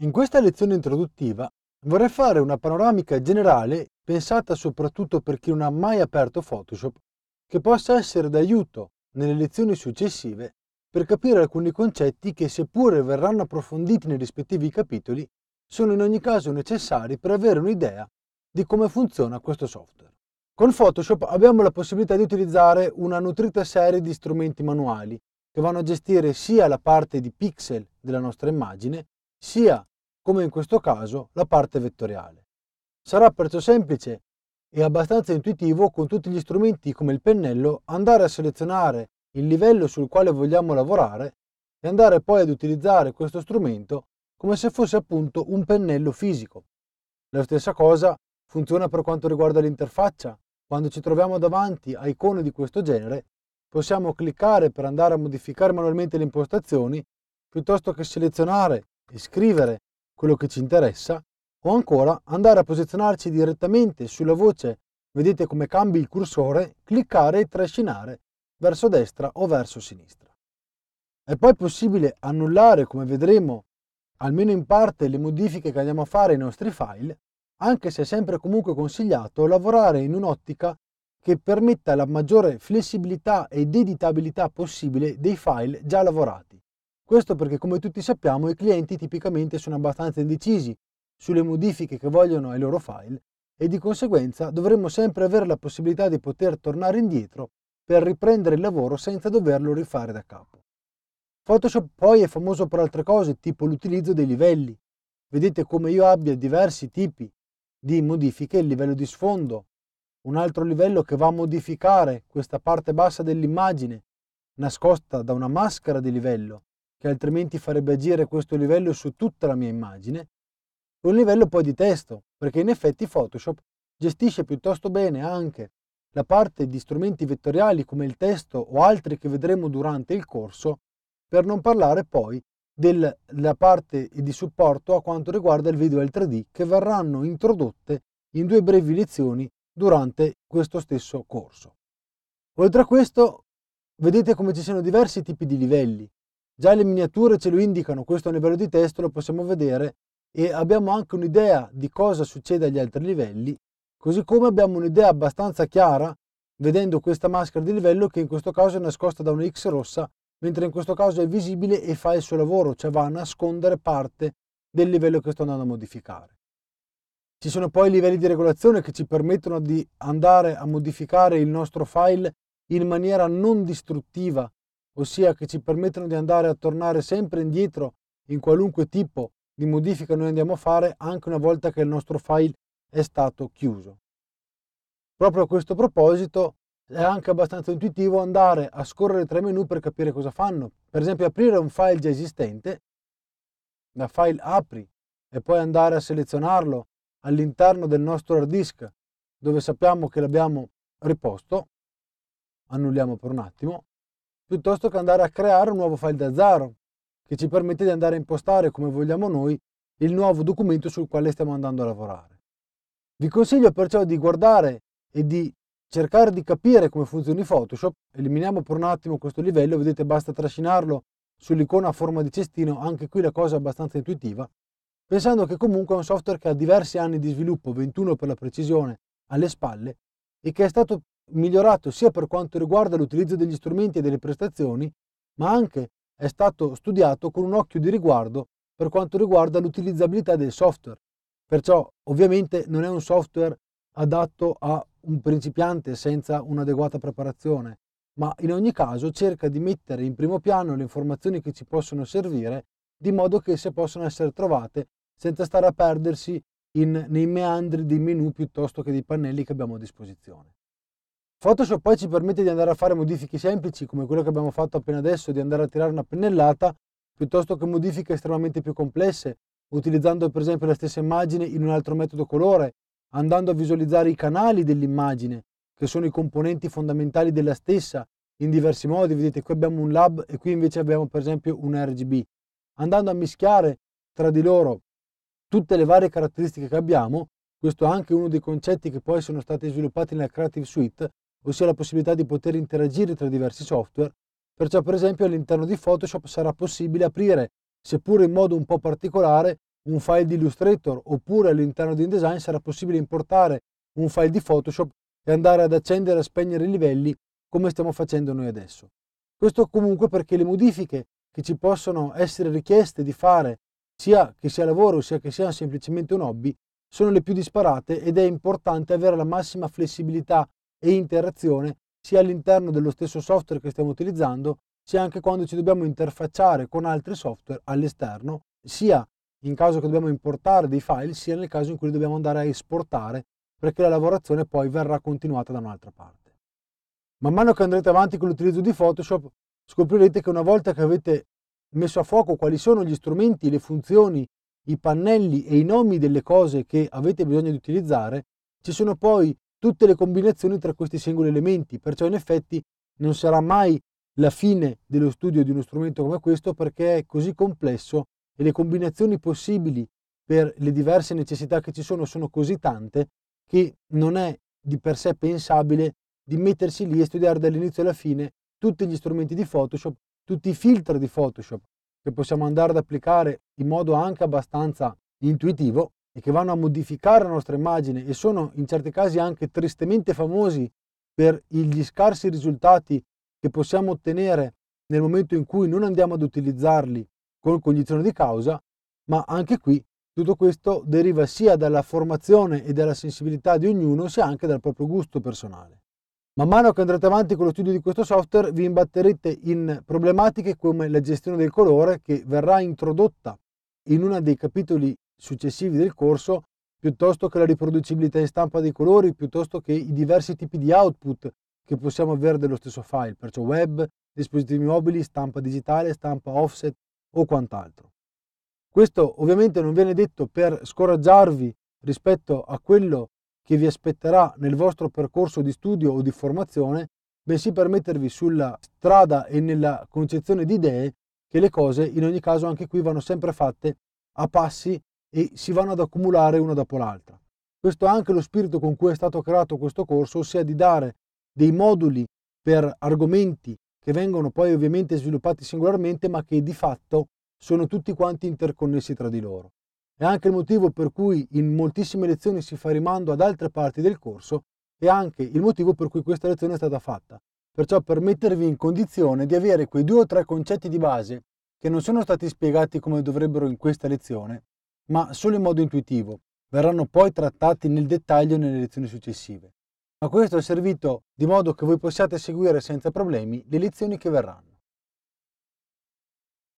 In questa lezione introduttiva vorrei fare una panoramica generale pensata soprattutto per chi non ha mai aperto Photoshop, che possa essere d'aiuto nelle lezioni successive per capire alcuni concetti che seppure verranno approfonditi nei rispettivi capitoli, sono in ogni caso necessari per avere un'idea di come funziona questo software. Con Photoshop abbiamo la possibilità di utilizzare una nutrita serie di strumenti manuali che vanno a gestire sia la parte di pixel della nostra immagine, sia, come in questo caso, la parte vettoriale. Sarà perciò semplice e abbastanza intuitivo con tutti gli strumenti come il pennello andare a selezionare il livello sul quale vogliamo lavorare e andare poi ad utilizzare questo strumento come se fosse appunto un pennello fisico. La stessa cosa funziona per quanto riguarda l'interfaccia. Quando ci troviamo davanti a icone di questo genere, possiamo cliccare per andare a modificare manualmente le impostazioni piuttosto che selezionare e scrivere quello che ci interessa, o ancora andare a posizionarci direttamente sulla voce, vedete come cambi il cursore, cliccare e trascinare verso destra o verso sinistra. È poi possibile annullare, come vedremo, almeno in parte le modifiche che andiamo a fare ai nostri file, anche se è sempre comunque consigliato lavorare in un'ottica che permetta la maggiore flessibilità ed editabilità possibile dei file già lavorati, questo perché, come tutti sappiamo, i clienti tipicamente sono abbastanza indecisi sulle modifiche che vogliono ai loro file e di conseguenza dovremmo sempre avere la possibilità di poter tornare indietro per riprendere il lavoro senza doverlo rifare da capo. Photoshop poi è famoso per altre cose, tipo l'utilizzo dei livelli. Vedete come io abbia diversi tipi di modifiche, il livello di sfondo, un altro livello che va a modificare questa parte bassa dell'immagine, nascosta da una maschera di livello, che altrimenti farebbe agire questo livello su tutta la mia immagine, un livello poi di testo, perché in effetti Photoshop gestisce piuttosto bene anche la parte di strumenti vettoriali come il testo o altri che vedremo durante il corso, per non parlare poi della parte di supporto a quanto riguarda il video L3D che verranno introdotte in due brevi lezioni durante questo stesso corso. Oltre a questo, vedete come ci siano diversi tipi di livelli Già le miniature ce lo indicano, questo livello di testo lo possiamo vedere e abbiamo anche un'idea di cosa succede agli altri livelli, così come abbiamo un'idea abbastanza chiara vedendo questa maschera di livello che in questo caso è nascosta da una X rossa, mentre in questo caso è visibile e fa il suo lavoro, cioè va a nascondere parte del livello che sto andando a modificare. Ci sono poi livelli di regolazione che ci permettono di andare a modificare il nostro file in maniera non distruttiva ossia che ci permettono di andare a tornare sempre indietro in qualunque tipo di modifica noi andiamo a fare anche una volta che il nostro file è stato chiuso. Proprio a questo proposito è anche abbastanza intuitivo andare a scorrere tra i menu per capire cosa fanno. Per esempio aprire un file già esistente, da file apri e poi andare a selezionarlo all'interno del nostro hard disk dove sappiamo che l'abbiamo riposto, annulliamo per un attimo, piuttosto che andare a creare un nuovo file da zero, che ci permette di andare a impostare come vogliamo noi il nuovo documento sul quale stiamo andando a lavorare. Vi consiglio perciò di guardare e di cercare di capire come funzioni Photoshop, eliminiamo per un attimo questo livello, vedete basta trascinarlo sull'icona a forma di cestino, anche qui la cosa è abbastanza intuitiva, pensando che comunque è un software che ha diversi anni di sviluppo, 21 per la precisione, alle spalle, e che è stato migliorato sia per quanto riguarda l'utilizzo degli strumenti e delle prestazioni, ma anche è stato studiato con un occhio di riguardo per quanto riguarda l'utilizzabilità del software. Perciò ovviamente non è un software adatto a un principiante senza un'adeguata preparazione, ma in ogni caso cerca di mettere in primo piano le informazioni che ci possono servire di modo che esse possano essere trovate senza stare a perdersi in, nei meandri dei menu piuttosto che dei pannelli che abbiamo a disposizione. Photoshop poi ci permette di andare a fare modifiche semplici come quello che abbiamo fatto appena adesso, di andare a tirare una pennellata, piuttosto che modifiche estremamente più complesse, utilizzando per esempio la stessa immagine in un altro metodo colore, andando a visualizzare i canali dell'immagine, che sono i componenti fondamentali della stessa, in diversi modi. Vedete, qui abbiamo un lab e qui invece abbiamo per esempio un RGB. Andando a mischiare tra di loro tutte le varie caratteristiche che abbiamo, questo è anche uno dei concetti che poi sono stati sviluppati nella Creative Suite, ossia la possibilità di poter interagire tra diversi software, perciò per esempio all'interno di Photoshop sarà possibile aprire, seppure in modo un po' particolare, un file di Illustrator oppure all'interno di InDesign sarà possibile importare un file di Photoshop e andare ad accendere e spegnere i livelli come stiamo facendo noi adesso. Questo comunque perché le modifiche che ci possono essere richieste di fare, sia che sia lavoro sia che sia semplicemente un hobby, sono le più disparate ed è importante avere la massima flessibilità e interazione sia all'interno dello stesso software che stiamo utilizzando, sia anche quando ci dobbiamo interfacciare con altri software all'esterno, sia in caso che dobbiamo importare dei file, sia nel caso in cui dobbiamo andare a esportare, perché la lavorazione poi verrà continuata da un'altra parte. Man mano che andrete avanti con l'utilizzo di Photoshop, scoprirete che una volta che avete messo a fuoco quali sono gli strumenti, le funzioni, i pannelli e i nomi delle cose che avete bisogno di utilizzare, ci sono poi tutte le combinazioni tra questi singoli elementi, perciò in effetti non sarà mai la fine dello studio di uno strumento come questo perché è così complesso e le combinazioni possibili per le diverse necessità che ci sono sono così tante che non è di per sé pensabile di mettersi lì e studiare dall'inizio alla fine tutti gli strumenti di Photoshop, tutti i filtri di Photoshop che possiamo andare ad applicare in modo anche abbastanza intuitivo e che vanno a modificare la nostra immagine e sono in certi casi anche tristemente famosi per gli scarsi risultati che possiamo ottenere nel momento in cui non andiamo ad utilizzarli con cognizione di causa, ma anche qui tutto questo deriva sia dalla formazione e dalla sensibilità di ognuno, sia anche dal proprio gusto personale. Man mano che andrete avanti con lo studio di questo software vi imbatterete in problematiche come la gestione del colore che verrà introdotta in uno dei capitoli successivi del corso, piuttosto che la riproducibilità in stampa dei colori, piuttosto che i diversi tipi di output che possiamo avere dello stesso file, perciò web, dispositivi mobili, stampa digitale, stampa offset o quant'altro. Questo ovviamente non viene detto per scoraggiarvi rispetto a quello che vi aspetterà nel vostro percorso di studio o di formazione, bensì per mettervi sulla strada e nella concezione di idee che le cose in ogni caso anche qui vanno sempre fatte a passi e si vanno ad accumulare una dopo l'altra. Questo è anche lo spirito con cui è stato creato questo corso, ossia di dare dei moduli per argomenti che vengono poi ovviamente sviluppati singolarmente, ma che di fatto sono tutti quanti interconnessi tra di loro. È anche il motivo per cui in moltissime lezioni si fa rimando ad altre parti del corso e anche il motivo per cui questa lezione è stata fatta. Perciò per mettervi in condizione di avere quei due o tre concetti di base che non sono stati spiegati come dovrebbero in questa lezione ma solo in modo intuitivo, verranno poi trattati nel dettaglio nelle lezioni successive. Ma questo è servito di modo che voi possiate seguire senza problemi le lezioni che verranno.